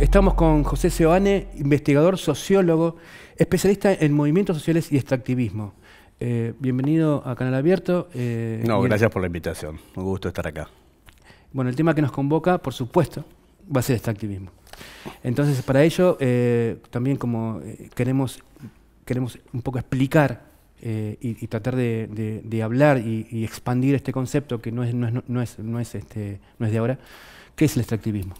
Estamos con José Seoane, investigador, sociólogo, especialista en movimientos sociales y extractivismo. Eh, bienvenido a Canal Abierto. Eh, no, gracias por la invitación. Un gusto estar acá. Bueno, el tema que nos convoca, por supuesto, va a ser extractivismo. Entonces, para ello, eh, también como queremos, queremos un poco explicar y, tratar de, hablar y, expandir este concepto que no es, no es, este, no es de ahora, ¿qué es el extractivismo?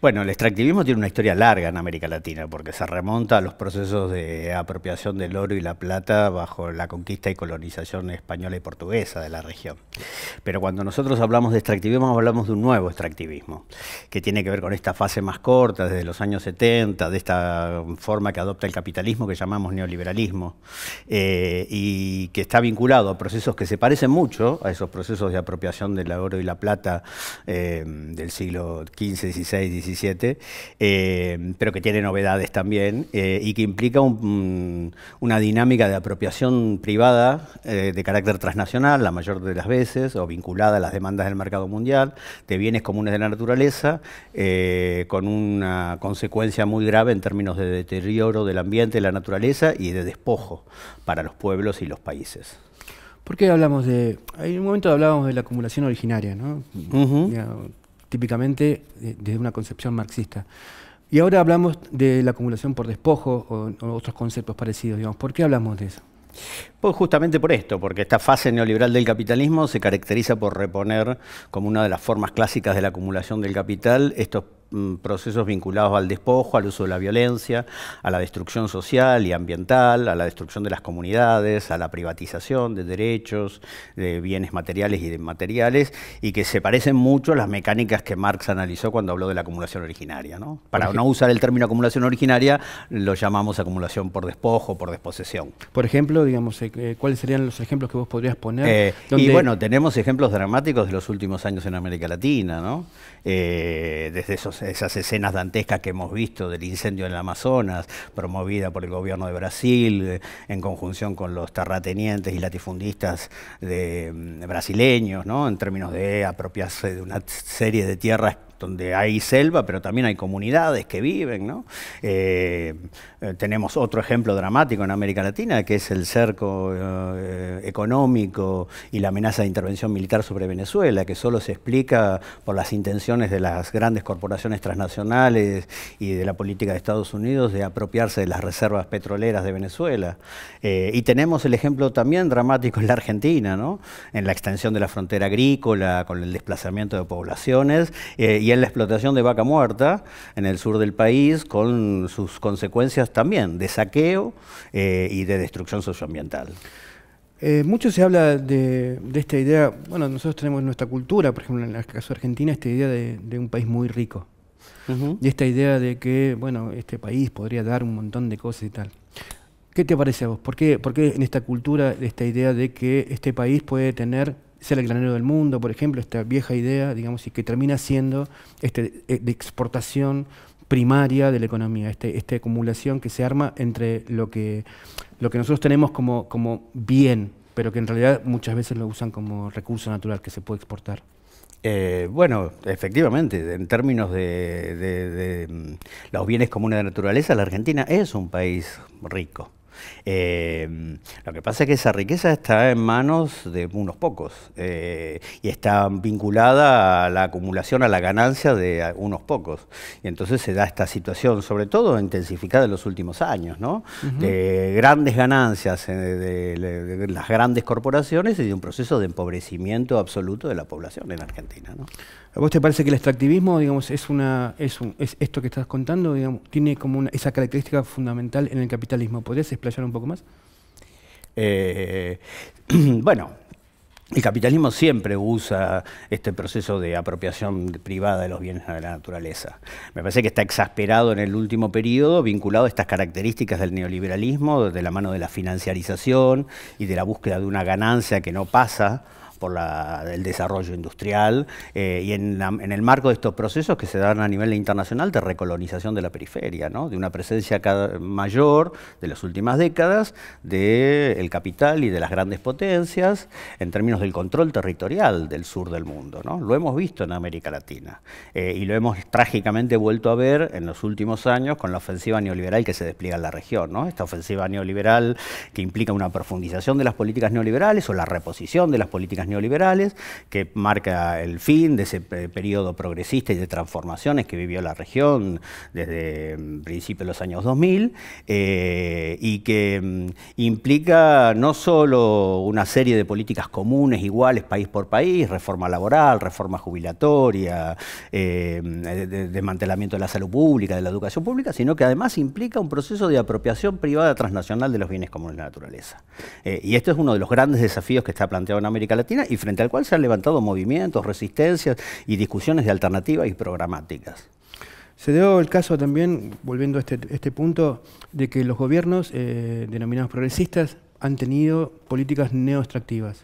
Bueno, el extractivismo tiene una historia larga en América Latina, porque se remonta a los procesos de apropiación del oro y la plata bajo la conquista y colonización española y portuguesa de la región. Pero cuando nosotros hablamos de extractivismo, hablamos de un nuevo extractivismo, que tiene que ver con esta fase más corta, desde los años 70, de esta forma que adopta el capitalismo que llamamos neoliberalismo, eh, y que está vinculado a procesos que se parecen mucho a esos procesos de apropiación del oro y la plata eh, del siglo XV, XVI, eh, pero que tiene novedades también eh, y que implica una dinámica de apropiación privada eh, de carácter transnacional, la mayor de las veces, o vinculada a las demandas del mercado mundial, de bienes comunes de la naturaleza, con una consecuencia muy grave en términos de deterioro del ambiente, de la naturaleza y de despojo para los pueblos y los países. ¿Por qué hablamos de.? En un momento hablábamos de la acumulación originaria, ¿no? típicamente desde una concepción marxista. Y ahora hablamos de la acumulación por despojo o, otros conceptos parecidos, digamos. ¿Por qué hablamos de eso? Pues justamente por esto, porque esta fase neoliberal del capitalismo se caracteriza por reponer como una de las formas clásicas de la acumulación del capital estos Mm, procesos vinculados al despojo, al uso de la violencia, a la destrucción social y ambiental, a la destrucción de las comunidades, a la privatización de derechos, de bienes materiales y de inmateriales, y que se parecen mucho a las mecánicas que Marx analizó cuando habló de la acumulación originaria. Para no usar el término acumulación originaria, lo llamamos acumulación por despojo, por desposesión. Por ejemplo, digamos, eh, eh, ¿cuáles serían los ejemplos que vos podrías poner? Eh, y bueno, tenemos ejemplos dramáticos de los últimos años en América Latina, desde esos esas, escenas dantescas que hemos visto del incendio en el Amazonas, promovida por el gobierno de Brasil, eh, en conjunción con los terratenientes y latifundistas de, mm, brasileños, ¿no? en términos de apropiarse de una serie de tierras donde hay selva, pero también hay comunidades que viven. ¿no? Eh, eh, tenemos otro ejemplo dramático en América Latina, que es el cerco eh, económico y la amenaza de intervención militar sobre Venezuela, que solo se explica por las intenciones de las grandes corporaciones transnacionales y de la política de Estados Unidos de apropiarse de las reservas petroleras de Venezuela. y tenemos el ejemplo también dramático en la Argentina, ¿no? en la extensión de la frontera agrícola, con el desplazamiento de poblaciones y en la explotación de vaca muerta en el sur del país, con sus consecuencias también de saqueo eh, y de destrucción socioambiental. Eh, mucho se habla de, esta idea, bueno, nosotros tenemos nuestra cultura, por ejemplo, en el caso de Argentina, esta idea de, un país muy rico. Y esta idea de que, bueno, este país podría dar un montón de cosas y tal. ¿Qué te parece a vos? por qué en esta cultura, esta idea de que este país puede tener ser el granero del mundo, por ejemplo, esta vieja idea, digamos, y que termina siendo este, eh, de exportación primaria de la economía, este, esta acumulación que se arma entre lo que, lo que nosotros tenemos como, como bien, pero que en realidad muchas veces lo usan como recurso natural que se puede exportar. Eh, bueno, efectivamente, en términos de, mm, los bienes comunes de naturaleza, la Argentina es un país rico. Eh, lo que pasa es que esa riqueza está en manos de unos pocos eh, y está vinculada a la acumulación, a la ganancia de unos pocos. Y entonces se da esta situación, sobre todo intensificada en los últimos años, de grandes ganancias eh, de, las grandes corporaciones y de un proceso de empobrecimiento absoluto de la población en Argentina. ¿A vos te parece que el extractivismo, digamos, es esto que estás contando, tiene como esa característica fundamental en el capitalismo? ¿Podrías explayar un poco más? Eh, bueno, el capitalismo siempre usa este proceso de apropiación privada de los bienes de la naturaleza. Me parece que está exasperado en el último periodo, vinculado a estas características del neoliberalismo, de la mano de la financiarización y de la búsqueda de una ganancia que no pasa por el desarrollo industrial eh, y en, el marco de estos procesos que se dan a nivel internacional de recolonización de la periferia, de una presencia cada, mayor de las últimas décadas del capital y de las grandes potencias en términos del control territorial del sur del mundo. Lo hemos visto en América Latina eh, y lo hemos trágicamente vuelto a ver en los últimos años con la ofensiva neoliberal que se despliega en la región. Esta ofensiva neoliberal que implica una profundización de las políticas neoliberales o la reposición de las políticas neoliberales, que marca el fin de ese periodo progresista y de transformaciones que vivió la región desde mm, principios de los años 2000, eh, y que mm, implica no solo una serie de políticas comunes, iguales, país por país, reforma laboral, reforma jubilatoria, eh, desmantelamiento de la salud pública, de la educación pública, sino que además implica un proceso de apropiación privada transnacional de los bienes comunes de la naturaleza. Eh, y esto es uno de los grandes desafíos que está planteado en América Latina y frente al cual se han levantado movimientos, resistencias y discusiones de alternativas y programáticas. Se dio el caso también, volviendo a este, este punto, de que los gobiernos eh, denominados progresistas han tenido políticas neoextractivas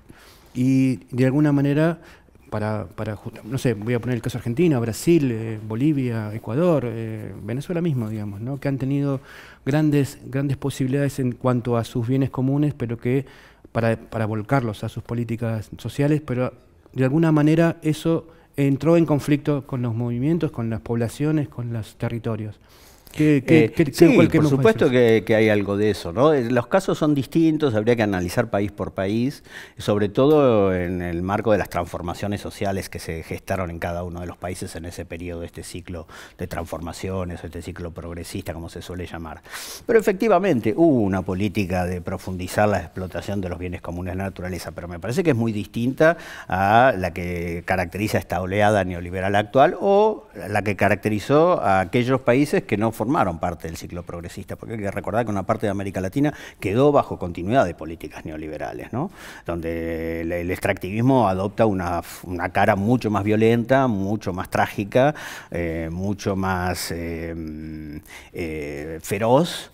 y de alguna manera para, no sé, voy a poner el caso Argentina, Brasil, eh, Bolivia, Ecuador, eh, Venezuela mismo, digamos, ¿no? que han tenido grandes, grandes posibilidades en cuanto a sus bienes comunes, pero que para, volcarlos a sus políticas sociales, pero de alguna manera eso entró en conflicto con los movimientos, con las poblaciones, con los territorios. Eh, sí, por supuesto que, hay algo de eso. ¿no? Eh, los casos son distintos, habría que analizar país por país, sobre todo en el marco de las transformaciones sociales que se gestaron en cada uno de los países en ese periodo, este ciclo de transformaciones, este ciclo progresista, como se suele llamar. Pero efectivamente hubo una política de profundizar la explotación de los bienes comunes de la naturaleza, pero me parece que es muy distinta a la que caracteriza esta oleada neoliberal actual o la que caracterizó a aquellos países que no fueron formaron parte del ciclo progresista, porque hay que recordar que una parte de América Latina quedó bajo continuidad de políticas neoliberales, donde el, extractivismo adopta una, cara mucho más violenta, mucho más trágica, eh, mucho más eh, eh, feroz,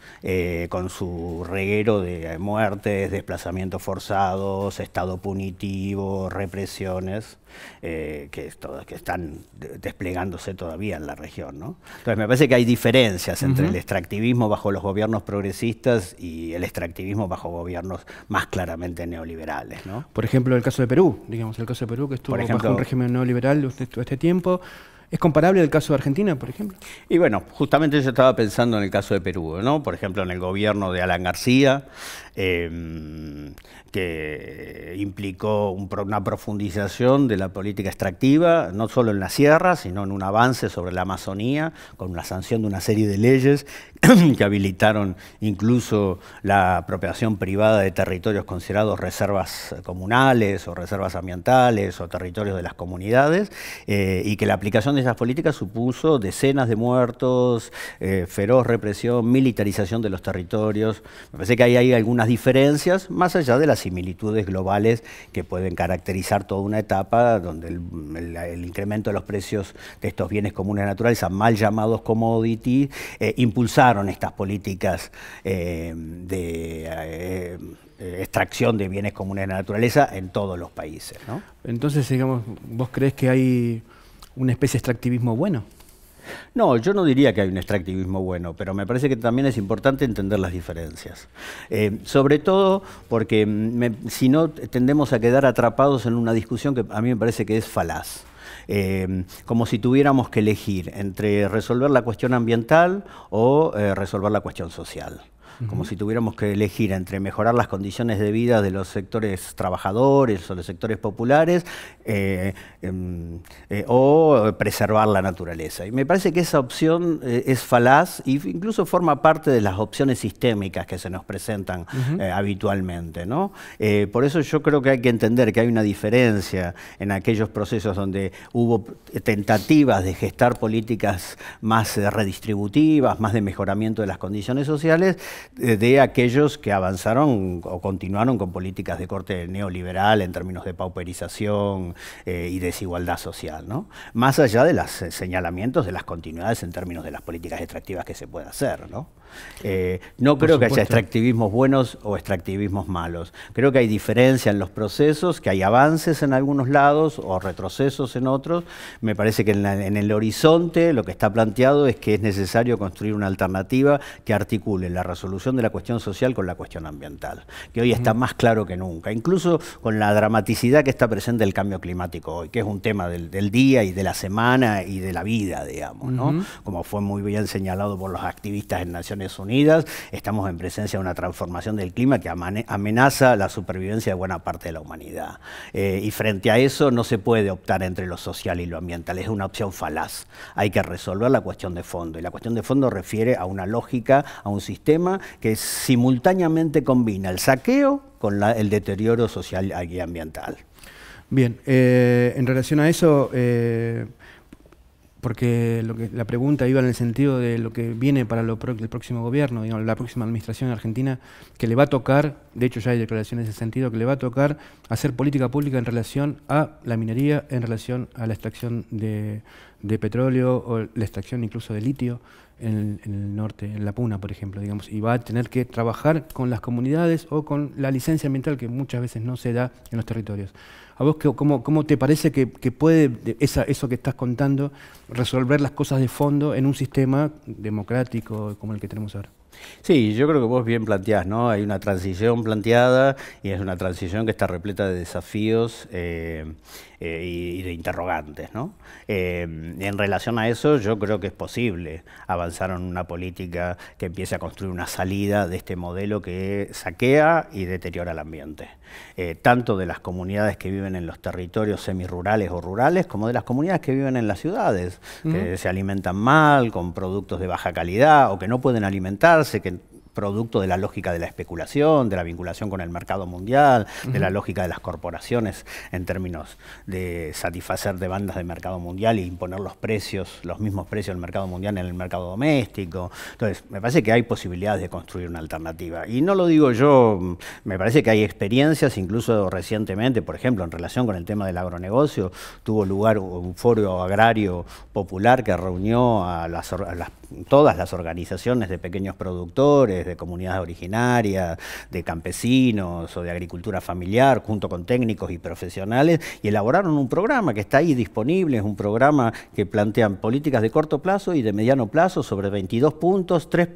con su reguero de muertes, desplazamientos forzados, estado punitivo, represiones. Eh, que, que están desplegándose todavía en la región. ¿no? Entonces me parece que hay diferencias entre el extractivismo bajo los gobiernos progresistas y el extractivismo bajo gobiernos más claramente neoliberales. ¿no? Por ejemplo, el caso de Perú, digamos, el caso de Perú que estuvo bajo un régimen neoliberal durante este, todo este tiempo. ¿Es comparable al caso de Argentina, por ejemplo? Y bueno, justamente yo estaba pensando en el caso de Perú, ¿no? Por ejemplo, en el gobierno de Alan García, Em, que implicó una profundización de la política extractiva, no solo en la sierra, sino en un avance sobre la Amazonía, con la sanción de una serie de leyes que habilitaron incluso la apropiación privada de territorios considerados reservas comunales o reservas ambientales o territorios de las comunidades, eh, y que la aplicación de esas políticas supuso decenas de muertos, eh, feroz represión, militarización de los territorios. Me parece que ahí hay alguna diferencias, más allá de las similitudes globales que pueden caracterizar toda una etapa donde el, incremento de los precios de estos bienes comunes naturaleza mal llamados commodities, eh, impulsaron estas políticas eh, de eh, extracción de bienes comunes de naturaleza en todos los países. Entonces, digamos, ¿vos crees que hay una especie de extractivismo bueno? No, yo no diría que hay un extractivismo bueno, pero me parece que también es importante entender las diferencias. Eh, sobre todo porque mm, si no tendemos a quedar atrapados en una discusión que a mí me parece que es falaz. Eh, como si tuviéramos que elegir entre resolver la cuestión ambiental o eh, resolver la cuestión social como si tuviéramos que elegir entre mejorar las condiciones de vida de los sectores trabajadores o los sectores populares eh, em, eh, o preservar la naturaleza. Y me parece que esa opción eh, es falaz e incluso forma parte de las opciones sistémicas que se nos presentan habitualmente. ¿no? por eso yo creo que hay que entender que hay una diferencia en aquellos procesos donde hubo tentativas de gestar políticas más redistributivas, más de mejoramiento de las condiciones sociales, de aquellos que avanzaron o continuaron con políticas de corte neoliberal en términos de pauperización eh, y desigualdad social, ¿no? más allá de los eh, señalamientos de las continuidades en términos de las políticas extractivas que se puede hacer. ¿no? Eh, no creo que haya extractivismos buenos o extractivismos malos. Creo que hay diferencia en los procesos, que hay avances en algunos lados o retrocesos en otros. Me parece que en, el horizonte lo que está planteado es que es necesario construir una alternativa que articule la resolución de la cuestión social con la cuestión ambiental, que hoy está más claro que nunca, incluso con la dramaticidad que está presente el cambio climático hoy, que es un tema del, día y de la semana y de la vida, digamos, ¿no? Como fue muy bien señalado por los activistas en Naciones Unidas, estamos en presencia de una transformación del clima que amenaza la supervivencia de buena parte de la humanidad. Eh, y frente a eso no se puede optar entre lo social y lo ambiental, es una opción falaz. Hay que resolver la cuestión de fondo. Y la cuestión de fondo refiere a una lógica, a un sistema que simultáneamente combina el saqueo con el deterioro social y ambiental. Bien, eh, en relación a eso... Eh, porque lo que, la pregunta iba en el sentido de lo que viene para lo el próximo gobierno, la próxima administración argentina, que le va a tocar, de hecho ya hay declaraciones en ese sentido, que le va a tocar hacer política pública en relación a la minería, en relación a la extracción de, de petróleo o la extracción incluso de litio en el, norte, en La Puna, por ejemplo, digamos, y va a tener que trabajar con las comunidades o con la licencia ambiental que muchas veces no se da en los territorios. ¿A vos cómo, cómo, te parece que, puede esa, eso que estás contando resolver las cosas de fondo en un sistema democrático como el que tenemos ahora? Sí, yo creo que vos bien planteás, ¿no? Hay una transición planteada y es una transición que está repleta de desafíos eh, eh, y de interrogantes, ¿no? Eh, en relación a eso, yo creo que es posible avanzar en una política que empiece a construir una salida de este modelo que saquea y deteriora el ambiente, tanto de las comunidades que viven en los territorios semirurales o rurales, como de las comunidades que viven en las ciudades, que se alimentan mal, con productos de baja calidad o que no pueden alimentar a second. producto de la lógica de la especulación, de la vinculación con el mercado mundial, de la lógica de las corporaciones en términos de satisfacer demandas de mercado mundial e imponer los precios, los mismos precios del mercado mundial en el mercado doméstico. Entonces, me parece que hay posibilidades de construir una alternativa. Y no lo digo yo, me parece que hay experiencias, incluso recientemente, por ejemplo, en relación con el tema del agronegocio, tuvo lugar un foro agrario popular que reunió a, todas las organizaciones de pequeños productores, de comunidades originarias, de campesinos o de agricultura familiar, junto con técnicos y profesionales, y elaboraron un programa que está ahí disponible, es un programa que plantean políticas de corto plazo y de mediano plazo sobre 22 puntos, 3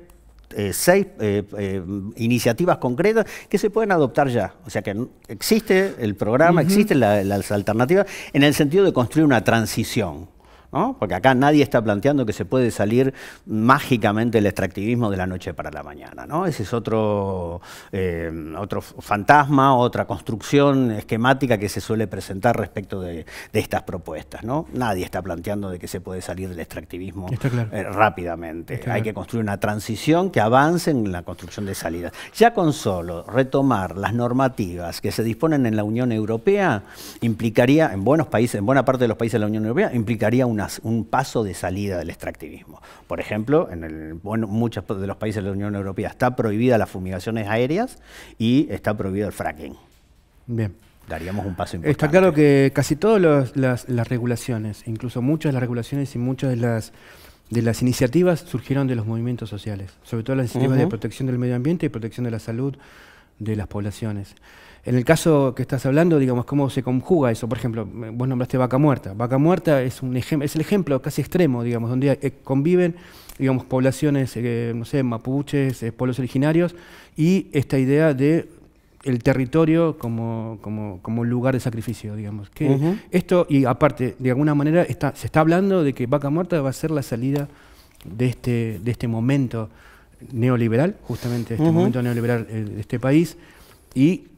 eh, eh, eh, iniciativas concretas que se pueden adoptar ya. O sea que existe el programa, existen las alternativas en el sentido de construir una transición. Porque acá nadie está planteando que se puede salir mágicamente del extractivismo de la noche para la mañana, ¿no? Ese es otro, eh, otro fantasma, otra construcción esquemática que se suele presentar respecto de, estas propuestas, Nadie está planteando de que se puede salir del extractivismo eh, rápidamente. Hay que construir una transición que avance en la construcción de salidas. Ya con solo retomar las normativas que se disponen en la Unión Europea implicaría, en buenos países, en buena parte de los países de la Unión Europea, implicaría una un paso de salida del extractivismo. Por ejemplo, en muchos de los países de la Unión Europea está prohibida las fumigaciones aéreas y está prohibido el fracking. Bien. Daríamos un paso importante. Está claro que casi todas las, regulaciones, incluso muchas de las regulaciones y muchas de las iniciativas surgieron de los movimientos sociales, sobre todo las iniciativas de protección del medio ambiente y protección de la salud de las poblaciones. En el caso que estás hablando, digamos, ¿cómo se conjuga eso? Por ejemplo, vos nombraste vaca muerta. Vaca muerta es, un es el ejemplo casi extremo, digamos, donde eh, conviven digamos, poblaciones, eh, no sé, mapuches, eh, pueblos originarios, y esta idea de el territorio como, como, lugar de sacrificio, digamos. Que Esto, y aparte, de alguna manera, está, se está hablando de que Vaca Muerta va a ser la salida de este, de este momento neoliberal, justamente este momento neoliberal de este país, y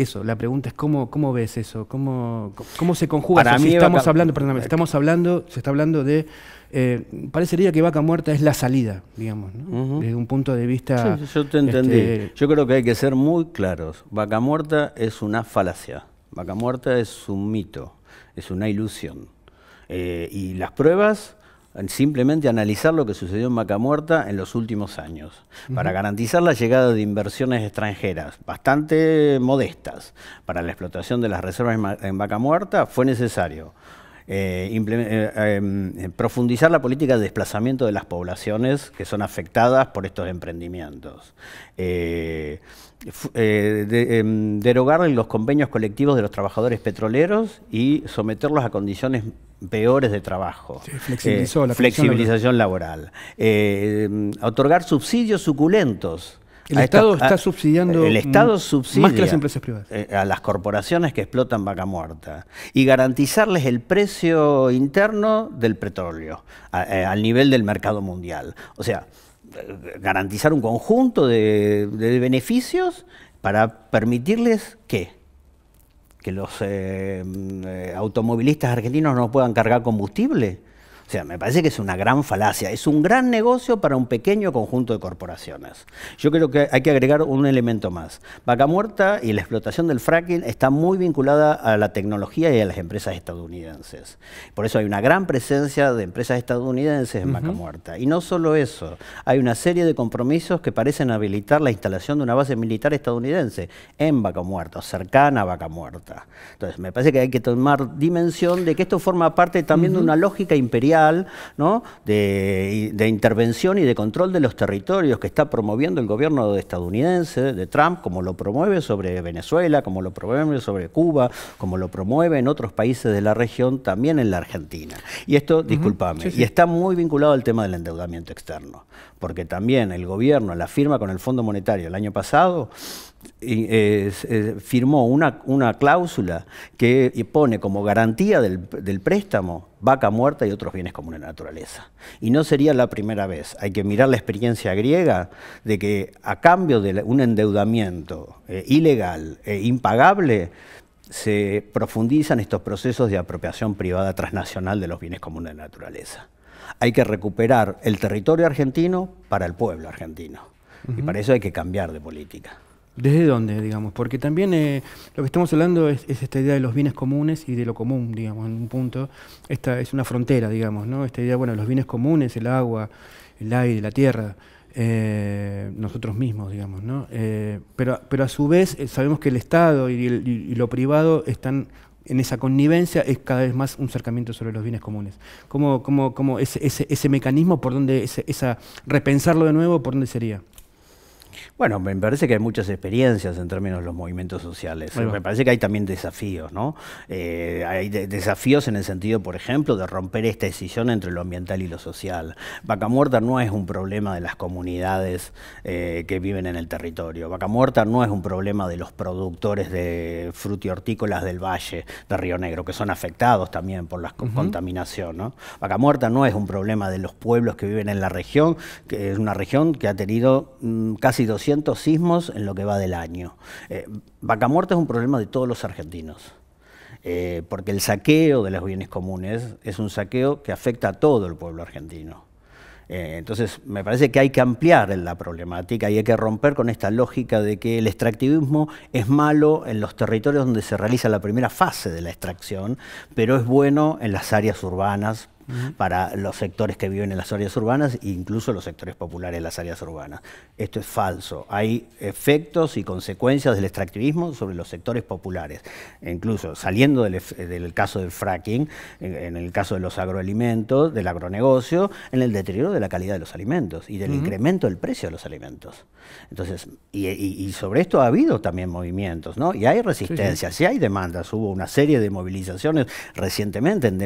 eso, la pregunta es cómo, cómo ves eso, cómo, cómo se conjuga. Para Mí estamos hablando, perdóname, eh, estamos hablando, se está hablando de, eh, parecería que vaca muerta es la salida, digamos, desde un punto de vista. Sí, yo te entendí. Este, yo creo que hay que ser muy claros. Vaca muerta es una falacia. Vaca muerta es un mito, es una ilusión. Eh, y las pruebas simplemente analizar lo que sucedió en Vaca Muerta en los últimos años, para garantizar la llegada de inversiones extranjeras, bastante modestas, para la explotación de las reservas en Vaca Muerta fue necesario eh, eh, em, eh, profundizar la política de desplazamiento de las poblaciones que son afectadas por estos emprendimientos. Em, derogar los convenios colectivos de los trabajadores petroleros y someterlos a condiciones peores de trabajo. flexibilización laboral. Em, otorgar subsidios suculentos el Estado está subsidiando subsidia las empresas eh, A las corporaciones que explotan vaca muerta y garantizarles el precio interno del petróleo eh, al nivel del mercado mundial. O sea, eh, garantizar un conjunto de, beneficios para permitirles que que los automovilistas argentinos no puedan cargar combustible o sea, me parece que es una gran falacia, es un gran negocio para un pequeño conjunto de corporaciones. Yo creo que hay que agregar un elemento más. Vaca Muerta y la explotación del fracking está muy vinculada a la tecnología y a las empresas estadounidenses. Por eso hay una gran presencia de empresas estadounidenses en Vaca Muerta. Y no solo eso, hay una serie de compromisos que parecen habilitar la instalación de una base militar estadounidense en Vaca Muerta, cercana a Vaca Muerta. Entonces, me parece que hay que tomar dimensión de que esto forma parte también de una lógica imperial ¿no? de, intervención y de control de los territorios que está promoviendo el gobierno estadounidense, de Trump, como lo promueve sobre Venezuela, como lo promueve sobre Cuba, como lo promueve en otros países de la región, también en la Argentina. Y esto, disculpame, discúlpame, y está muy vinculado al tema del endeudamiento externo, porque también el gobierno, la firma con el Fondo Monetario el año pasado, eh, firmó una, cláusula que pone como garantía del, préstamo vaca muerta y otros bienes comunes de naturaleza. Y no sería la primera vez. Hay que mirar la experiencia griega de que a cambio de un endeudamiento eh, ilegal e impagable, se profundizan estos procesos de apropiación privada transnacional de los bienes comunes de naturaleza. Hay que recuperar el territorio argentino para el pueblo argentino. Y para eso hay que cambiar de política. ¿Desde dónde, digamos? Porque también eh, lo que estamos hablando es, esta idea de los bienes comunes y de lo común, digamos, en un punto. Esta es una frontera, digamos, ¿no? Esta idea, bueno, los bienes comunes, el agua, el aire, la tierra, eh, nosotros mismos, digamos, ¿no? Eh, pero, pero a su vez sabemos que el Estado y, lo privado están en esa connivencia es cada vez más un cercamiento sobre los bienes comunes. ¿Cómo, cómo, cómo ese, ese, mecanismo, por dónde, ese, esa, repensarlo de nuevo, por dónde sería? Bueno, me parece que hay muchas experiencias en términos de los movimientos sociales. Me parece que hay también desafíos, ¿no? Eh, hay desafíos en el sentido, por ejemplo, de romper esta decisión entre lo ambiental y lo social. Vaca Muerta no es un problema de las comunidades eh, que viven en el territorio. Vaca Muerta no es un problema de los productores de y hortícolas del valle de Río Negro, que son afectados también por la contaminación, ¿no? Vaca Muerta no es un problema de los pueblos que viven en la región, que es una región que ha tenido mm, casi 200 sismos en lo que va del año. Eh, Vaca Muerta es un problema de todos los argentinos. Eh, porque el saqueo de los bienes comunes es un saqueo que afecta a todo el pueblo argentino. Eh, entonces, me parece que hay que ampliar la problemática y hay que romper con esta lógica de que el extractivismo es malo en los territorios donde se realiza la primera fase de la extracción, pero es bueno en las áreas urbanas, para los sectores que viven en las áreas urbanas e incluso los sectores populares en las áreas urbanas. Esto es falso. Hay efectos y consecuencias del extractivismo sobre los sectores populares. incluso saliendo del, caso del fracking, en, el caso de los agroalimentos, del agronegocio, en el deterioro de la calidad de los alimentos y del incremento del precio de los alimentos. Entonces, y, sobre esto ha habido también movimientos, ¿no? Y hay resistencias, sí, y hay demandas. Hubo una serie de movilizaciones recientemente en,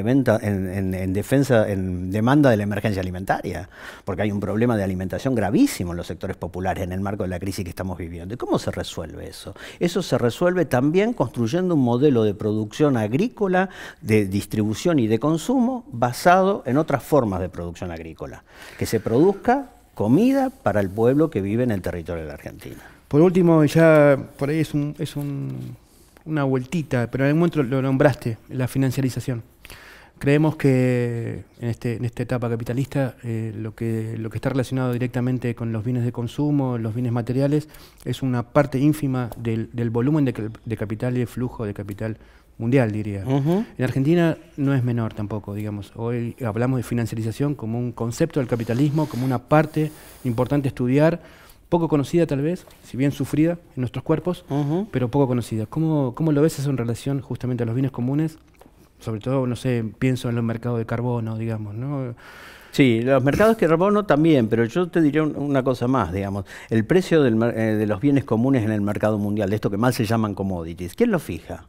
en defensa en demanda de la emergencia alimentaria, porque hay un problema de alimentación gravísimo en los sectores populares en el marco de la crisis que estamos viviendo. ¿Y cómo se resuelve eso? Eso se resuelve también construyendo un modelo de producción agrícola, de distribución y de consumo basado en otras formas de producción agrícola, que se produzca comida para el pueblo que vive en el territorio de la Argentina. Por último, ya por ahí es, un, es un, una vueltita, pero en el momento lo nombraste, la financiarización. Creemos que en, este, en esta etapa capitalista eh, lo, que, lo que está relacionado directamente con los bienes de consumo, los bienes materiales, es una parte ínfima del, volumen de, capital y de flujo de capital mundial, diría. En Argentina no es menor tampoco, digamos. Hoy hablamos de financiarización como un concepto del capitalismo, como una parte importante estudiar, poco conocida tal vez, si bien sufrida en nuestros cuerpos, pero poco conocida. ¿Cómo, ¿Cómo lo ves eso en relación justamente a los bienes comunes sobre todo, no sé, pienso en los mercados de carbono, digamos, ¿no? Sí, los mercados de carbono también, pero yo te diría una cosa más, digamos. El precio eh, de los bienes comunes en el mercado mundial, de esto que mal se llaman commodities, ¿quién lo fija?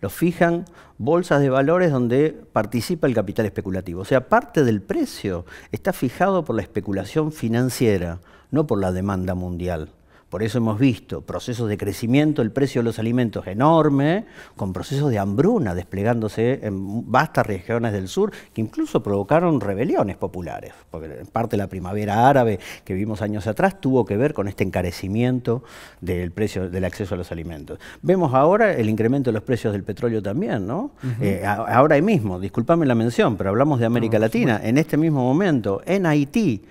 Lo fijan bolsas de valores donde participa el capital especulativo. O sea, parte del precio está fijado por la especulación financiera, no por la demanda mundial. Por eso hemos visto procesos de crecimiento el precio de los alimentos enorme, con procesos de hambruna desplegándose en vastas regiones del sur, que incluso provocaron rebeliones populares, porque parte de la primavera árabe que vimos años atrás tuvo que ver con este encarecimiento del precio del acceso a los alimentos. Vemos ahora el incremento de los precios del petróleo también, ¿no? Eh, ahora mismo, discúlpame la mención, pero hablamos de América Latina, en este mismo momento, en Haití,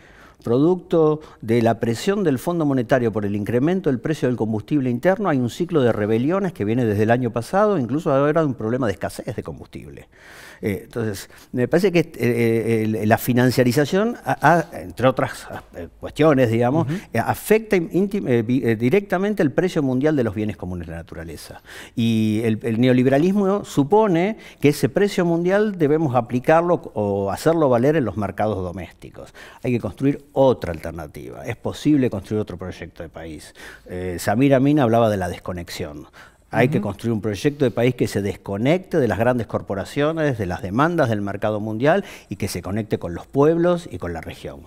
producto de la presión del Fondo Monetario por el incremento del precio del combustible interno, hay un ciclo de rebeliones que viene desde el año pasado, incluso ahora un problema de escasez de combustible. Eh, entonces, me parece que eh, eh, la financiarización, entre otras cuestiones, digamos, afecta directamente el precio mundial de los bienes comunes de la naturaleza. Y el, neoliberalismo supone que ese precio mundial debemos aplicarlo o hacerlo valer en los mercados domésticos. Hay que construir otra alternativa. Es posible construir otro proyecto de país. Eh, Samir Amin hablaba de la desconexión. Hay que construir un proyecto de país que se desconecte de las grandes corporaciones, de las demandas del mercado mundial y que se conecte con los pueblos y con la región.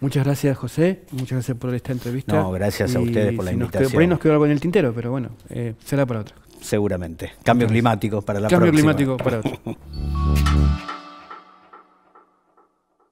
Muchas gracias, José. Muchas gracias por esta entrevista. No, gracias a ustedes por la invitación. por ahí nos quedó algo en el tintero, pero bueno, eh, será para otro. Seguramente. Cambio climático para la Cambio climático para otro.